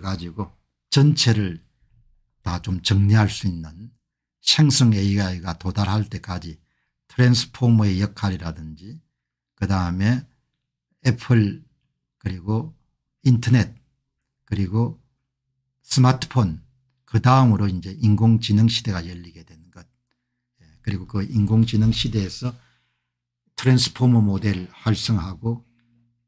가지고 전체를 다 좀 정리할 수 있는 생성 AI가 도달할 때까지 트랜스포머의 역할이라든지 그 다음에 애플 그리고 인터넷 그리고 스마트폰 그 다음으로 이제 인공지능 시대가 열리게 되는 것 예, 그리고 그 인공지능 시대에서 트랜스포머 모델 활성화하고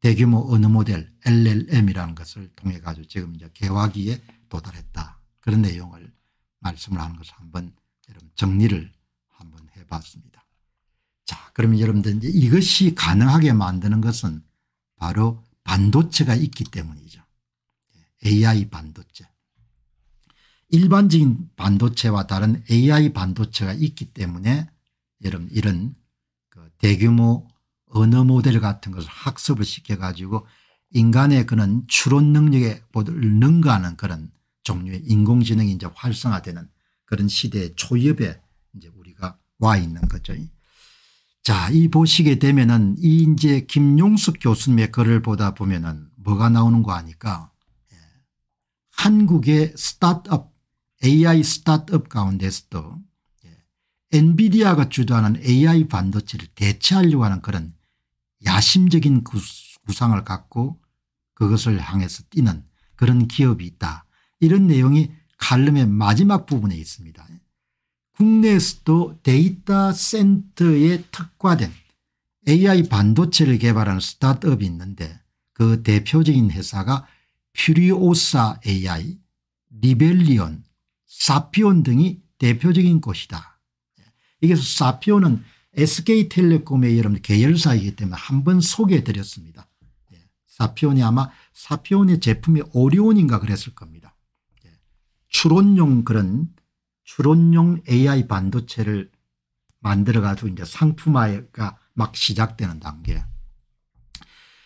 대규모 언어 모델 LLM이라는 것을 통해 가지고 지금 이제 개화기에 도달했다. 그런 내용을 말씀을 하는 것을 한번 여러분 정리를 한번 해봤습니다. 자, 그러면 여러분들 이제 이것이 가능하게 만드는 것은 바로 반도체가 있기 때문이죠. AI 예, 반도체. 일반적인 반도체와 다른 AI 반도체가 있기 때문에 여러분 이런 그 대규모 언어 모델 같은 것을 학습을 시켜가지고 인간의 그런 추론 능력에 능가하는 그런 종류의 인공지능이 이제 활성화되는 그런 시대의 초엽에 이제 우리가 와 있는 거죠. 자, 이 보시게 되면은 이 이제 김용숙 교수님의 글을 보다 보면은 뭐가 나오는 거 아니까 예. 한국의 스타트업 AI 스타트업 가운데서도 예. 엔비디아가 주도하는 AI 반도체를 대체하려고 하는 그런 야심적인 구상을 갖고 그것을 향해서 뛰는 그런 기업이 있다. 이런 내용이 칼럼의 마지막 부분에 있습니다. 국내에서도 데이터 센터에 특화된 AI 반도체를 개발하는 스타트업이 있는데 그 대표적인 회사가 퓨리오사 AI, 리벨리온, 사피온 등이 대표적인 곳이다. 이게 사피온은 SK텔레콤의 여러분 계열사이기 때문에 한 번 소개해 드렸습니다. 예. 사피온이 아마 사피온의 제품이 오리온인가 그랬을 겁니다. 예. 추론용 그런 추론용 AI 반도체를 만들어 가지고 이제 상품화가 막 시작되는 단계.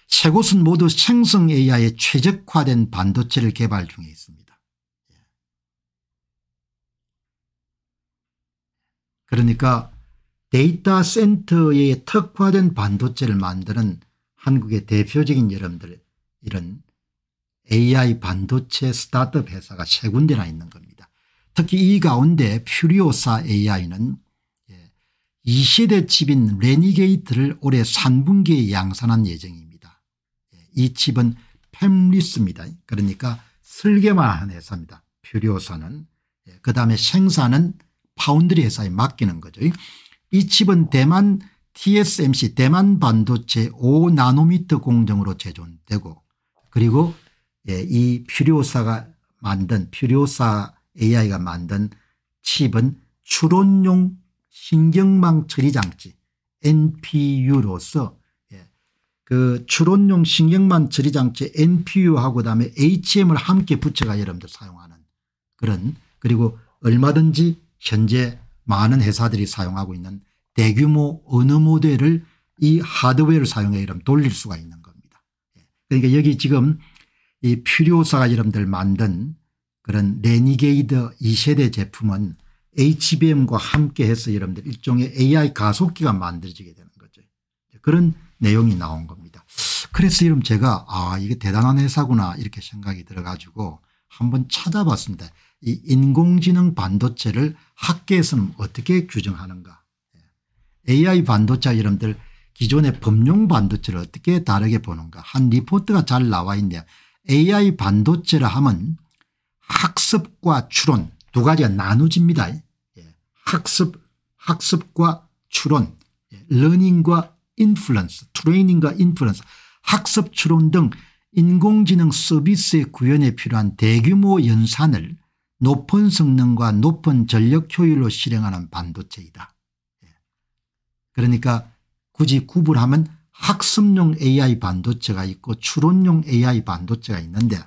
세 곳은 모두 생성 AI에 최적화된 반도체를 개발 중에 있습니다. 예. 그러니까 데이터 센터에 특화된 반도체를 만드는 한국의 대표적인 여러분들 이런 AI 반도체 스타트업 회사가 세 군데나 있는 겁니다. 특히 이 가운데 퓨리오사 AI는 예, 이 세대 칩인 레니게이트를 올해 3분기에 양산한 예정입니다. 예, 이 칩은 팸리스입니다. 그러니까 설계만 한 회사입니다. 퓨리오사는. 예, 그 다음에 생산은 파운드리 회사에 맡기는 거죠. 이 칩은 대만 TSMC 대만 반도체 5나노미터 공정으로 제조되고 그리고 예, 이 퓨리오사가 만든 퓨리오사 AI가 만든 칩은 추론용 신경망 처리 장치 NPU로서 예, 그 추론용 신경망 처리 장치 NPU하고 그다음에 HM을 함께 붙여가 여러분들 사용하는 그런 그리고 얼마든지 현재 많은 회사들이 사용하고 있는 대규모 언어 모델을 이 하드웨어를 사용해 이름 돌릴 수가 있는 겁니다. 예. 그러니까 여기 지금 이 퓨리오사가 이름들 만든 그런 레니게이드 2세대 제품은 HBM과 함께 해서 여러분들 일종의 AI 가속기가 만들어지게 되는 거죠. 그런 내용이 나온 겁니다. 그래서 이름 제가 아 이게 대단한 회사구나 이렇게 생각이 들어가지고 한번 찾아봤습니다. 이 인공지능 반도체를 학계에서는 어떻게 규정하는가 AI 반도체 이름들 기존의 범용 반도체를 어떻게 다르게 보는가 한 리포트가 잘 나와 있네요. AI 반도체라 하면 학습과 추론 두 가지가 나누집니다. 예. 학습, 학습과 추론, 러닝과 인플루언스, 트레이닝과 인플루언스, 학습 추론 등 인공지능 서비스의 구현에 필요한 대규모 연산을 높은 성능과 높은 전력 효율로 실행하는 반도체이다. 예. 그러니까 굳이 구분하면 학습용 AI 반도체가 있고 추론용 AI 반도체가 있는데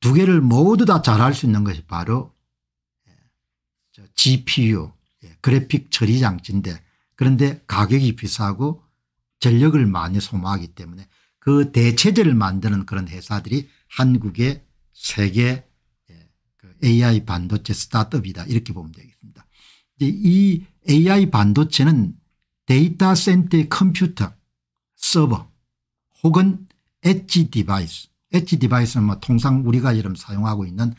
두 개를 모두 다 잘할 수 있는 것이 바로 예. GPU 예. 그래픽 처리 장치인데 그런데 가격이 비싸고 전력을 많이 소모하기 때문에 그 대체제를 만드는 그런 회사들이 한국에 세개 AI 반도체 스타트업이다 이렇게 보면 되겠습니다. 이 AI 반도체는 데이터 센터의 컴퓨터 서버 혹은 엣지 디바이스 엣지 디바이스는 뭐 통상 우리가 지금 사용하고 있는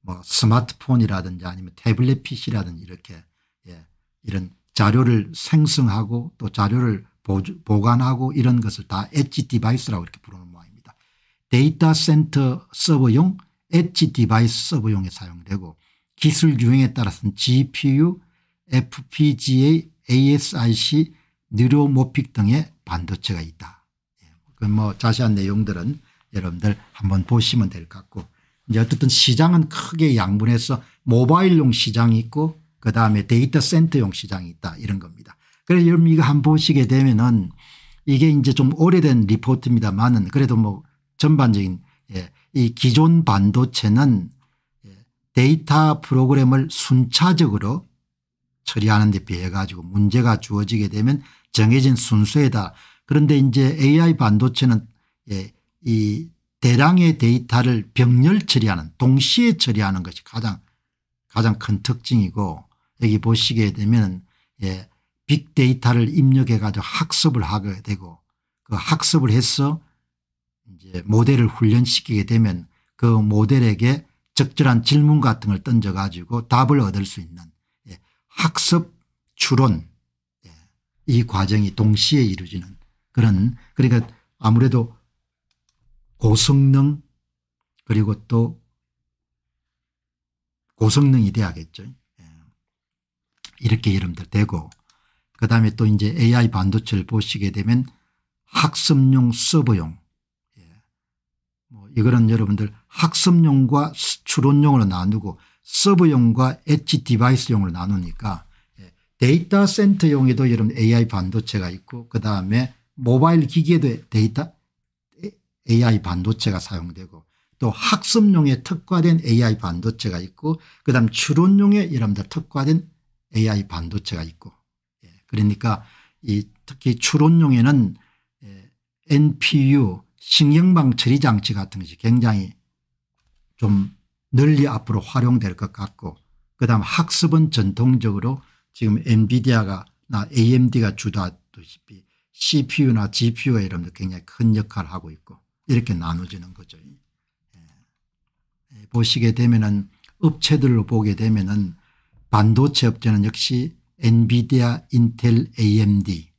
뭐 스마트폰이라든지 아니면 태블릿 PC라든지 이렇게 예, 이런 자료를 생성하고 또 자료를 보주, 보관하고 이런 것을 다 엣지 디바이스라고 이렇게 부르는 모양입니다. 데이터 센터 서버용 엣지 디바이스 서버 용에 사용되고 기술 유행에 따라서는 GPU, FPGA, ASIC, 뉴로모픽 등의 반도체가 있다. 예, 그뭐 자세한 내용들은 여러분들 한번 보시면 될 것 같고 이제 어쨌든 시장은 크게 양분해서 모바일용 시장이 있고 그다음에 데이터 센터용 시장이 있다 이런 겁니다. 그래서 여러분 이거 한번 보시게 되면은 이게 이제 좀 오래된 리포트입니다만은 그래도 뭐 전반적인 예, 이 기존 반도체는 예, 데이터 프로그램을 순차적으로 처리하는 데 비해 가지고 문제가 주어지게 되면 정해진 순서에다 그런데 이제 AI 반도체는 예, 이 대량의 데이터를 병렬 처리하는 동시에 처리하는 것이 가장 가장 큰 특징이고 여기 보시게 되면 예, 빅데이터를 입력해 가지고 학습을 하게 되고 그 학습을 해서 이제 모델을 훈련시키게 되면 그 모델에게 적절한 질문 같은 걸 던져 가지고 답을 얻을 수 있는 예, 학습 추론 예, 이 과정이 동시에 이루어지는 그런 그러니까 아무래도 고성능 그리고 또 고성능이 돼야겠죠. 예. 이렇게 여러분들 되고 그다음에 또 이제 AI 반도체를 보시게 되면 학습용 서버용 뭐 이거는 여러분들 학습용과 추론용으로 나누고 서브용과 엣지 디바이스용으로 나누니까 예, 데이터 센터용에도 여러분 AI 반도체가 있고 그다음에 모바일 기기에도 데이터 AI 반도체가 사용되고 또 학습용에 특화된 AI 반도체가 있고 그다음 추론용에 여러분들 특화된 AI 반도체가 있고 예, 그러니까 이 특히 추론용에는 예, NPU 신경망 처리 장치 같은 것이 굉장히 좀 널리 앞으로 활용될 것 같고 그다음 학습은 전통적으로 지금 엔비디아나 가 amd가 주도하듯이 cpu나 gpu가 이런 데 굉장히 큰 역할을 하고 있고 이렇게 나눠지는 거죠. 예. 예, 보시게 되면은 업체들로 보게 되면은 반도체 업체는 역시 엔비디아 인텔 amd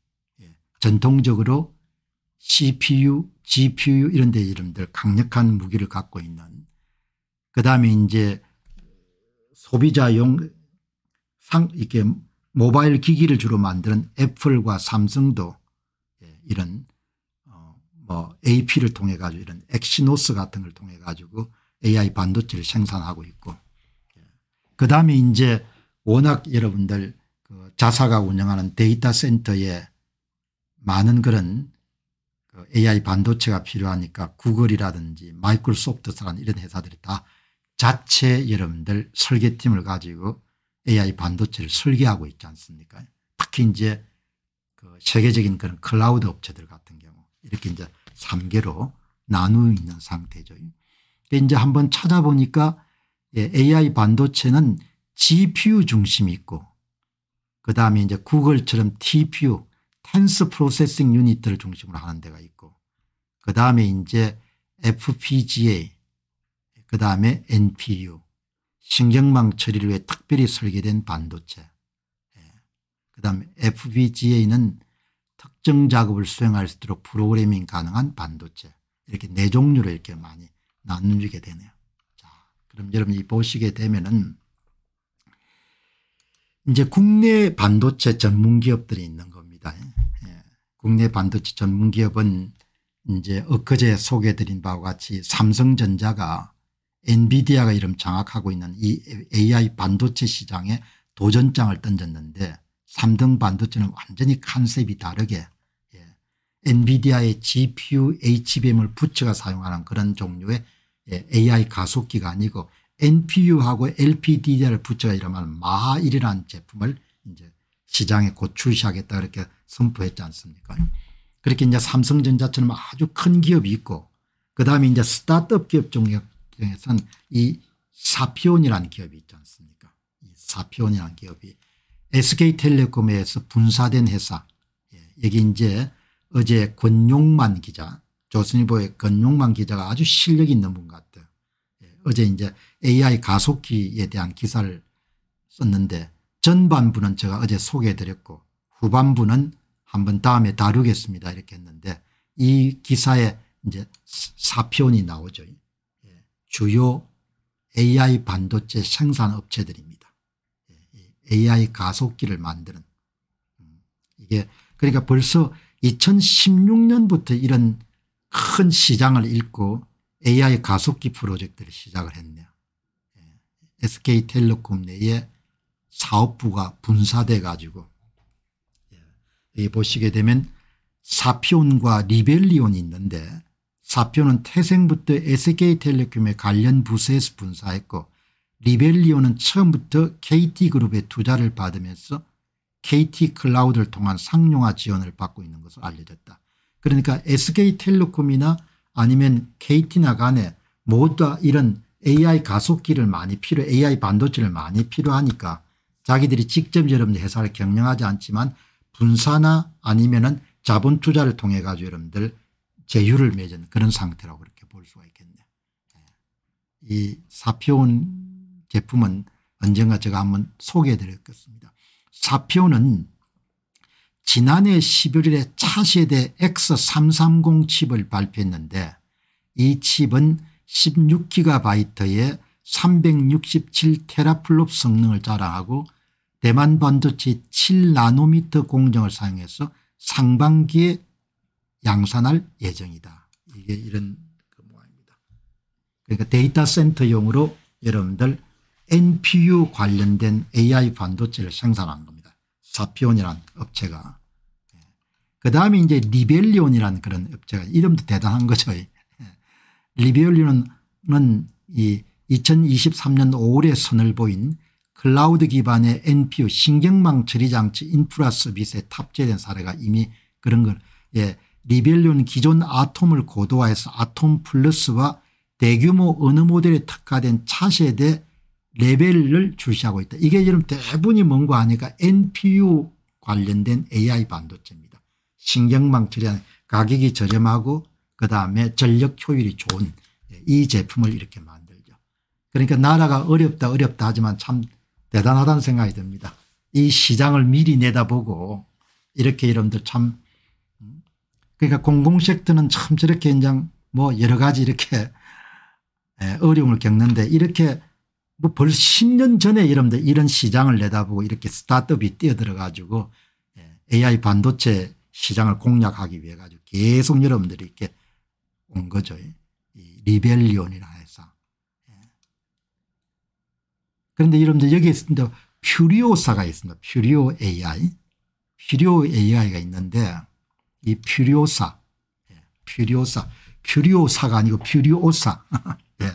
예, 전통적으로 CPU GPU 이런 데 이름들 강력한 무기를 갖고 있는 그다음에 이제 소비자용 상 이렇게 모바일 기기를 주로 만드는 애플과 삼성도 예, 이런 어 뭐 AP를 통해 가지고 이런 엑시노스 같은 걸 통해 가지고 AI 반도체를 생산하고 있고 예. 그다음에 이제 워낙 여러분들 그 자사가 운영하는 데이터 센터에 많은 그런 AI 반도체가 필요하니까 구글이라든지 마이크로소프트사라는 이런 회사들이 다 자체 여러분들 설계팀을 가지고 AI 반도체를 설계하고 있지 않습니까 특히 이제 그 세계적인 그런 클라우드 업체들 같은 경우 이렇게 이제 3개로 나누어 있는 상태죠. 이제 한번 찾아보니까 AI 예, 반도체는 GPU 중심이 있고 그다음에 이제 구글처럼 TPU 텐스 프로세싱 유닛들을 중심으로 하는 데가 있고 그 다음에 이제 FPGA 그 다음에 NPU 신경망 처리를 위해 특별히 설계된 반도체 예. 그 다음에 FPGA는 특정 작업을 수행할 수 있도록 프로그래밍 가능한 반도체 이렇게 네 종류로 이렇게 많이 나누게 되네요. 자, 그럼 여러분이 보시게 되면은 이제 국내 반도체 전문 기업들이 있는 겁니다. 예. 국내 반도체 전문기업은 이제 엊그제 소개해드린 바와 같이 삼성전자가 엔비디아가 이름 장악하고 있는 이 AI 반도체 시장에 도전장을 던졌는데 3등 반도체는 완전히 컨셉이 다르게 예. 엔비디아의 GPU HBM을 부츠가 사용하는 그런 종류의 예. AI 가속기가 아니고 NPU하고 LPDDR 부처가 이름하는 마하1이라는 제품을 이제 시장에 곧 출시하겠다 그렇게 선포했지 않습니까 그렇게 이제 삼성전자처럼 아주 큰 기업이 있고 그다음에 이제 스타트업 기업 중에서는 이 사피온이라는 기업이 있지 않습니까 이 사피온이라는 기업이 SK텔레콤에서 분사된 회사 예, 여기 이제 어제 권용만 기자 조선일보의 권용만 기자가 아주 실력 있는 분 같아요. 예, 어제 이제 AI 가속기에 대한 기사를 썼는데 전반부는 제가 어제 소개해드렸고 후반부는 한번 다음에 다루겠습니다 이렇게 했는데 이 기사에 이제 사표이 나오죠. 예. 주요 AI 반도체 생산업체들입니다. 예, AI 가속기를 만드는 음, 이게 그러니까 벌써 2016년부터 이런 큰 시장을 잃고 AI 가속기 프로젝트를 시작을 했네요. SK텔레콤 예, 내에 사업부가 분사돼 가지고 여기 예, 보시게 되면 사피온과 리벨리온이 있는데 사피온은 태생부터 s k 텔레콤에 관련 부서에서 분사했고 리벨리온은 처음부터 KT그룹의 투자를 받으면서 KT클라우드를 통한 상용화 지원을 받고 있는 것으로 알려졌다. 그러니까 SK텔레콤이나 아니면 KT나 간에 모두 다 이런 AI 가속기를 많이 필요 AI 반도체를 많이 필요하니까 자기들이 직접 여러분들 회사를 경영하지 않지만 분사나 아니면 은 자본 투자를 통해 가지고 여러분들 제휴를 맺은 그런 상태라고 그렇게 볼 수가 있겠네요. 예. 이 사표온 제품은 언젠가 제가 한번 소개해 드렸겠습니다. 사표온은 지난해 11일에 차세대 X330 칩을 발표했는데 이 칩은 16기가바이트의 367테라플롭 성능을 자랑하고 대만 반도체 7나노미터 공정을 사용해서 상반기에 양산할 예정이다. 이게 이런 그 모양입니다. 그러니까 데이터 센터용으로 여러분들 NPU 관련된 AI 반도체를 생산한 겁니다. 사피온이라는 업체가. 예. 그 다음에 이제 리벨리온이라는 그런 업체가 이름도 대단한 거죠. 예. 리벨리온은 이 2023년 5월에 선을 보인 클라우드 기반의 NPU 신경망 처리장치 인프라 서비스에 탑재된 사례가 이미 그런 걸 예, 리벨륜 기존 아톰을 고도화해서 아톰 플러스와 대규모 언어 모델에 특화된 차세대 레벨을 출시하고 있다. 이게 지금 대부분이 뭔가 하니까 NPU 관련된 AI 반도체입니다. 신경망 처리하는 가격이 저렴하고 그다음에 전력 효율이 좋은 예, 이 제품을 이렇게 만들죠. 그러니까 나라가 어렵다 어렵다 하지만 참 대단하다는 생각이 듭니다. 이 시장을 미리 내다보고 이렇게 여러분들 참 음? 그러니까 공공섹터는 참 저렇게 인장 뭐 여러 가지 이렇게 예, 어려움을 겪는데 이렇게 뭐 벌써 10년 전에 여러분들 이런 시장을 내다보고 이렇게 스타트업이 뛰어들어 가지고 AI 예, 반도체 시장을 공략하기 위해 가지고 계속 여러분들이 이렇게 온 거죠. 리벨리온이나 그런데 여러분들 여기에 있습니다. 퓨리오사가 있습니다. 퓨리오 AI. 퓨리오 AI가 있는데 이 퓨리오사. 예, 퓨리오사. 퓨리오사가 아니고 퓨리오사. 예.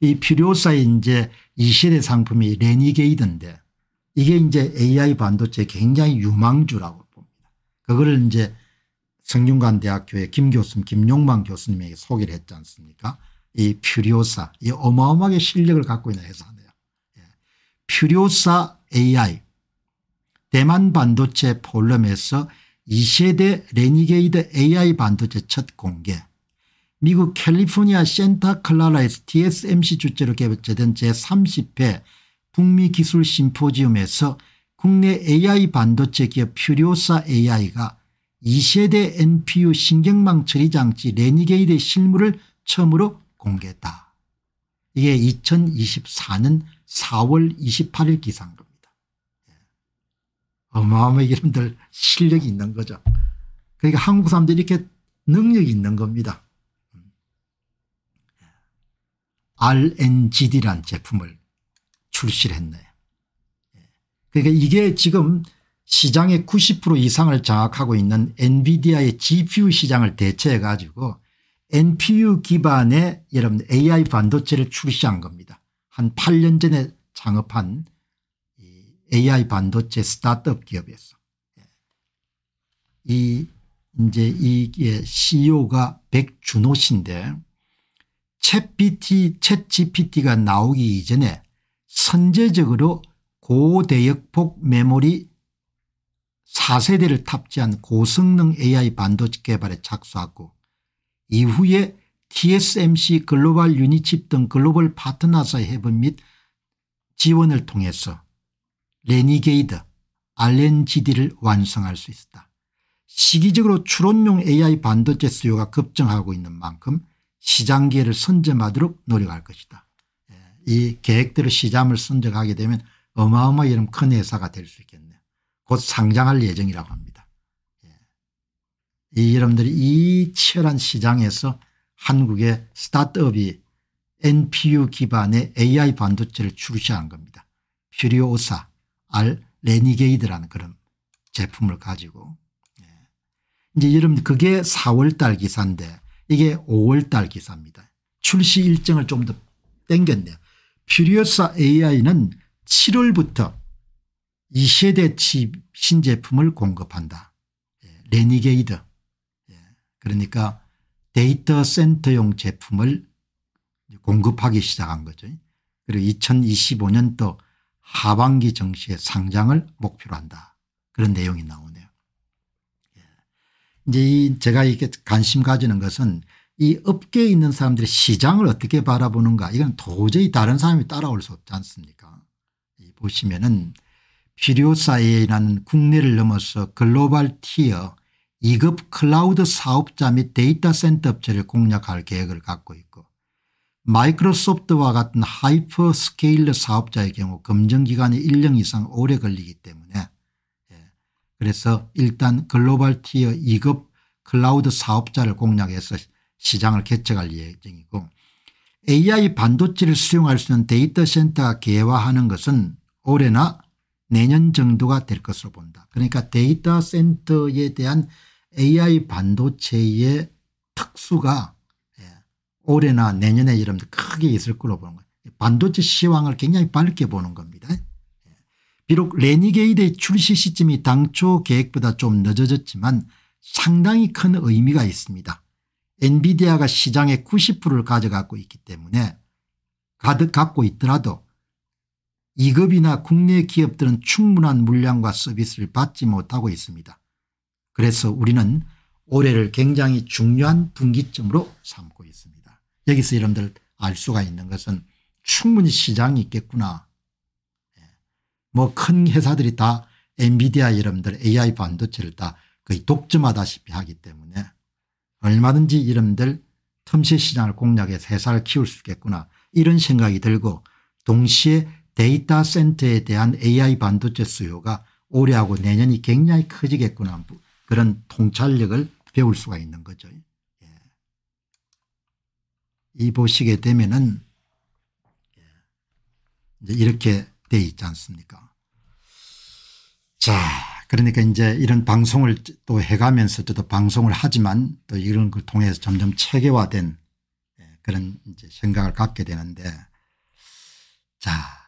이 퓨리오사의 이제 이 시대 상품이 레니게이드인데 이게 이제 AI 반도체 굉장히 유망주라고 봅니다. 그거를 이제 성균관대학교의 김 교수님 김용만 교수님에게 소개를 했지 않습니까 이 퓨리오사 이 어마어마하게 실력을 갖고 있는 회사 퓨리사 AI 대만 반도체 폴럼에서 2세대 레니게이드 AI 반도체 첫 공개 미국 캘리포니아 센타클라라에서 TSMC 주제로 개발된 제30회 북미 기술 심포지움에서 국내 AI 반도체 기업 퓨리사 AI가 2세대 NPU 신경망 처리 장치 레니게이드의 실물을 처음으로 공개했다. 이게 2024년 4월 28일 기사인 겁니다. 예. 어마어마하게 이름들 실력이 있는 거죠. 그러니까 한국 사람들이 이렇게 능력이 있는 겁니다. RNGD란 예. 제품을 출시했네 예. 그러니까 이게 지금 시장의 90% 이상을 장악하고 있는 엔비디아의 GPU 시장을 대체해 가지고 NPU 기반의 여러분 AI 반도체를 출시한 겁니다. 한 8년 전에 창업한 이 AI 반도체 스타트업 기업에서 예. 이 이제 이게 CEO가 백준호 씨인데 챗PT, 챗GPT가 나오기 이전에 선제적으로 고대역폭 메모리 4세대를 탑재한 고성능 AI 반도체 개발에 착수하고 이후에 TSMC 글로벌 유니칩 등 글로벌 파트너사 협업 및 지원을 통해서 레니게이드 RNGD를 완성할 수 있었다. 시기적으로 추론용 AI 반도체 수요가 급증하고 있는 만큼 시장 기회를 선점하도록 노력할 것이다. 예, 이 계획대로 시장을 선정하게 되면 어마어마 이큰 회사가 될 수 있겠네요. 곧 상장할 예정이라고 합니다. 예, 이 여러분들이 이 치열한 시장에서 한국의 스타트업이 NPU 기반의 AI 반도체를 출시한 겁니다. 퓨리오사 R 레니게이드라는 그런 제품을 가지고 예. 이제 여러분 그게 4월달 기사인데 이게 5월달 기사입니다. 출시 일정을 좀더 땡겼네요. 퓨리오사 AI는 7월부터 2세대 칩 신제품을 공급한다. 예, 레니게이드. 예, 그러니까 데이터 센터용 제품을 공급하기 시작한 거죠. 그리고 2025년도 하반기 정시에 상장을 목표로 한다. 그런 내용이 나오네요. 예. 이제 제가 이렇게 관심 가지는 것은 이 업계에 있는 사람들이 시장을 어떻게 바라보는가 이건 도저히 다른 사람이 따라올 수 없지 않습니까 보시면은 필요사회라는 국내를 넘어서 글로벌 티어 2급 클라우드 사업자 및 데이터 센터 업체를 공략할 계획을 갖고 있고 마이크로소프트와 같은 하이퍼스케일러 사업자의 경우 검증기간이 1년 이상 오래 걸리기 때문에 예, 그래서 일단 글로벌 티어 2급 클라우드 사업자를 공략해서 시장을 개척할 예정이고 AI 반도체를 수용할 수 있는 데이터 센터가 개화하는 것은 올해나 내년 정도가 될 것으로 본다. 그러니까 데이터 센터에 대한 AI 반도체의 특수가 예, 올해나 내년에 이러면 크게 있을 걸로 보는 거예요. 반도체 시황을 굉장히 밝게 보는 겁니다. 예. 비록 레니게이드의 출시 시점이 당초 계획보다 좀 늦어졌지만 상당히 큰 의미가 있습니다. 엔비디아가 시장의 90%를 가져가고 있기 때문에 가득 갖고 있더라도 2급이나 국내 기업들은 충분한 물량과 서비스를 받지 못하고 있습니다. 그래서 우리는 올해를 굉장히 중요한 분기점으로 삼고 있습니다. 여기서 여러분들 알 수가 있는 것은 충분히 시장이 있겠구나. 예. 뭐큰 회사들이 다 엔비디아 여러분들 AI 반도체를 다 거의 독점하다시피 하기 때문에 얼마든지 여러분들 틈새 시장을 공략해서 회사를 키울 수 있겠구나 이런 생각이 들고 동시에 데이터 센터에 대한 AI 반도체 수요가 올해하고 내년이 굉장히 커지겠구나 그런 통찰력을 배울 수가 있는 거죠. 예. 이 보시게 되면은 예. 이제 이렇게 돼 있지 않습니까? 자, 그러니까 이제 이런 방송을 또 해가면서 또 방송을 하지만 또 이런 걸 통해서 점점 체계화된 예, 그런 이제 생각을 갖게 되는데 자,